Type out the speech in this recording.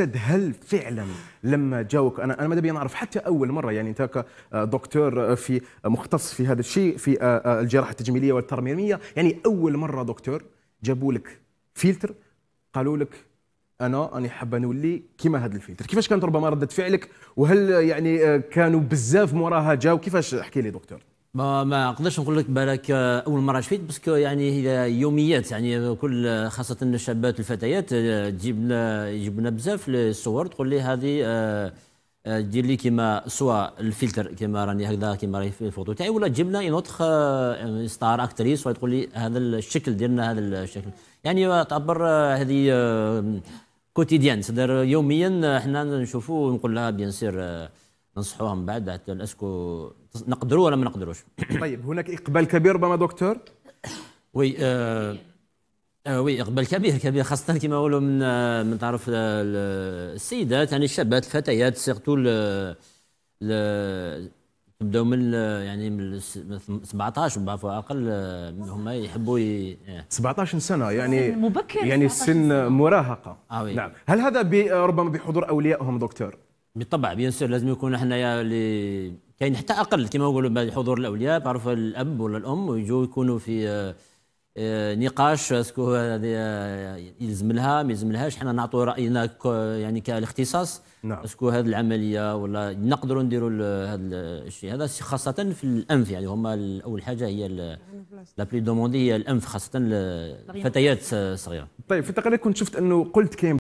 استاذ هل فعلا لما جاوك انا انا ماذا نعرف حتى اول مره يعني انت كدكتور آه، آه، في آه، مختص في هذا الشيء في الجراحه التجميليه والترميميه يعني اول مره دكتور جابوا لك فلتر قالوا لك انا راني حابه نولي كيما هذا الفلتر كيفاش كانت ربما رده فعلك وهل يعني كانوا بزاف موراها جاو كيفاش احكي لي دكتور ما نقدرش نقول لك بالك آه، اول مره شفيت باسكو يعني هي يوميات يعني كل آه، خاصه الشابات الفتيات آه، تجيب لنا يجيب لنا بزاف الصور تقول لي هذه دير لي كيما سوا الفلتر كيما راني هكذا كيما راهي في الفوتو تاعي ولا تجيب لنا اون ستار اكتريس وتقول لي هذا الشكل لنا هذا الشكل يعني تعبر هذه كوتيديان يوميا احنا نشوفوا ونقول لها بيان سير ننصحوهم بعد حتى اسكو نقدروا ولا ما نقدروش طيب هناك اقبال كبير ربما دكتور وي آه آه وي اقبال كبير كبير خاصه كما يقولوا من آه من طرف آه، السيدات يعني الشابات الفتيات سيرتو تبداو من يعني من 17 بعضها اقل آه، هما يحبوا ي... 17 آه. سنه يعني مبكر يعني سن مراهقه آه نعم هل هذا ربما بحضور اوليائهم دكتور بالطبع بيان سور لازم يكون حنايا اللي كاين حتى اقل كما نقولوا حضور الاولياء تعرف الاب ولا الام ويجوا يكونوا في آه، آه، نقاش اسكو هذه آه، يلزم لها ما يلزملهاش حنا نعطوا راينا يعني كالاختصاص نعم. اسكو هذه العمليه ولا نقدروا نديروا هذا الشيء هذا خاصه في الانف يعني هما اول حاجه هي لا بلي دوموندي هي الانف خاصه الفتيات الصغيره طيب في التقرير كنت شفت انه قلت كاين